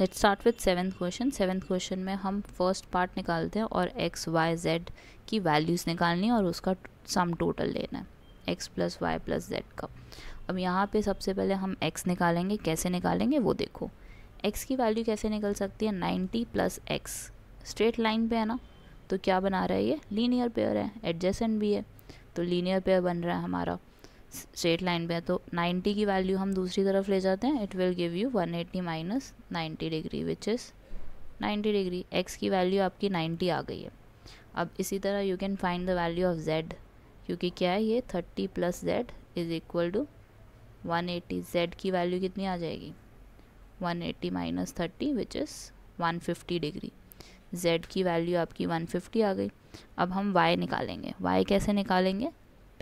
Let's start with seventh question seventh question में हम first part निकालते हैं और एक्स वाई जेड की वैल्यूज़ निकालनी है और उसका सम टोटल लेना है X plus Y plus Z का अब यहाँ पे सबसे पहले हम एक्स निकालेंगे कैसे निकालेंगे वो देखो एक्स की वैल्यू कैसे निकल सकती है ninety plus X straight line पे है ना तो क्या बना रहा है ये लीनियर पेयर है एडजेसेंट भी है तो लीनियर पेयर बन रहा है हमारा स्ट्रेट लाइन पे है तो 90 की वैल्यू हम दूसरी तरफ ले जाते हैं it will give you 180 eighty minus ninety degree which is 90 degree x की वैल्यू आपकी 90 आ गई है अब इसी तरह you can find the value of z क्योंकि क्या है ये 30 plus Z is equal to 180 z की वैल्यू कितनी आ जाएगी 180 eighty minus thirty which is fifty degree z की वैल्यू आपकी 150 आ गई अब हम y निकालेंगे y कैसे निकालेंगे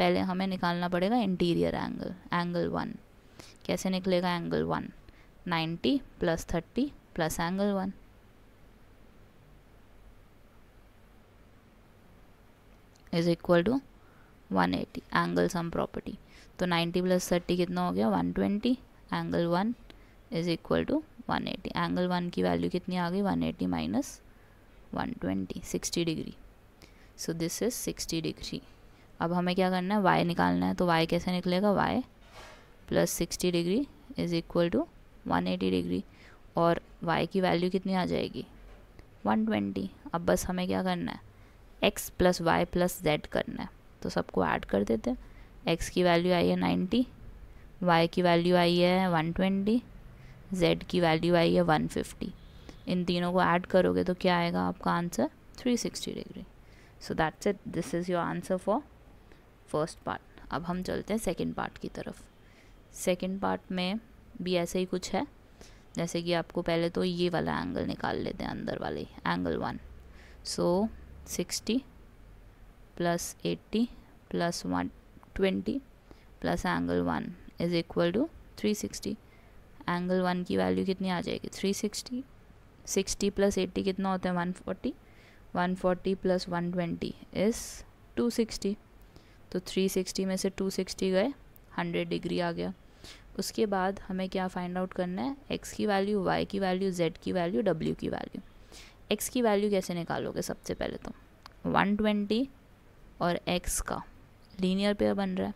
पहले हमें निकालना पड़ेगा इंटीरियर एंगल एंगल वन कैसे निकलेगा angle one ninety plus thirty plus angle one is equal to 180 angle sum property तो 90 प्लस थर्टी कितना हो गया 120 angle one is equal to 180 angle one की वैल्यू कितनी आ गई 180 eighty minus one twenty sixty degree so this is 60 degree अब हमें क्या करना है वाई निकालना है तो वाई कैसे निकलेगा Y plus sixty degree is equal to one eighty degree और वाई की वैल्यू कितनी आ जाएगी वन ट्वेंटी अब बस हमें क्या करना है X plus Y plus Z करना है तो सबको ऐड कर देते हैं एक्स की वैल्यू आई है नाइन्टी वाई की वैल्यू आई है वन ट्वेंटी जेड की वैल्यू आई है वन फिफ्टी इन तीनों को ऐड करोगे तो क्या आएगा आपका answer three sixty degree so that's it this is your answer for first part अब हम चलते हैं सेकेंड पार्ट की तरफ सेकेंड पार्ट में भी ऐसे ही कुछ है जैसे कि आपको पहले तो ये वाला एंगल निकाल लेते हैं अंदर वाले angle one so sixty plus eighty plus one twenty plus angle one is equal to three sixty angle one की वैल्यू कितनी आ जाएगी three sixty sixty plus eighty कितना होता है one forty one forty plus one twenty is two sixty तो 360 में से 260 गए 100 डिग्री आ गया उसके बाद हमें क्या फाइंड आउट करना है एक्स की वैल्यू वाई की वैल्यू जेड की वैल्यू डब्ल्यू की वैल्यू एक्स की वैल्यू कैसे निकालोगे सबसे पहले तो 120 और एक्स का लीनियर पेयर बन रहा है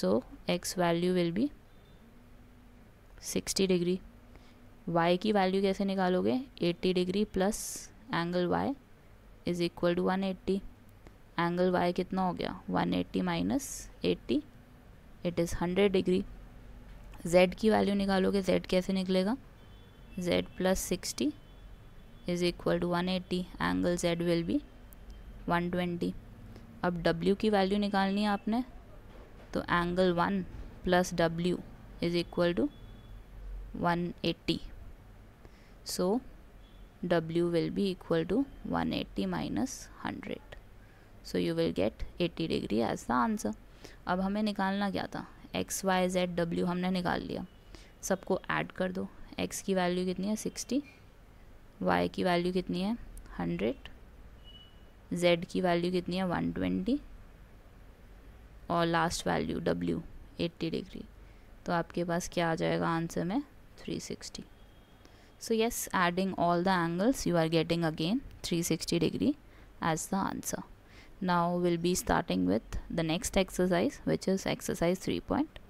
so X value will be 60 degree Y की वैल्यू कैसे निकालोगे 80 degree plus angle Y is equal to 180 angle Y कितना हो गया 180 eighty minus eighty it is hundred degree z की वैल्यू निकालोगे z कैसे निकलेगा z plus sixty is equal to one eighty angle z will be 120 अब w की value निकालनी है आपने तो angle one plus W is equal to so W w be equal to one eighty minus hundred so you will get 80 degree as the answer अब हमें निकालना क्या था एक्स वाई जेड डब्ल्यू हमने निकाल लिया सबको ऐड कर दो एक्स की वैल्यू कितनी है 60 वाई की वैल्यू कितनी है 100 जेड की वैल्यू कितनी है 120 और लास्ट वैल्यू डब्ल्यू 80 डिग्री तो आपके पास क्या आ जाएगा आंसर में 360 so yes adding all the angles you are getting again 360 degree as the answer now we'll be starting with the next exercise which is exercise point.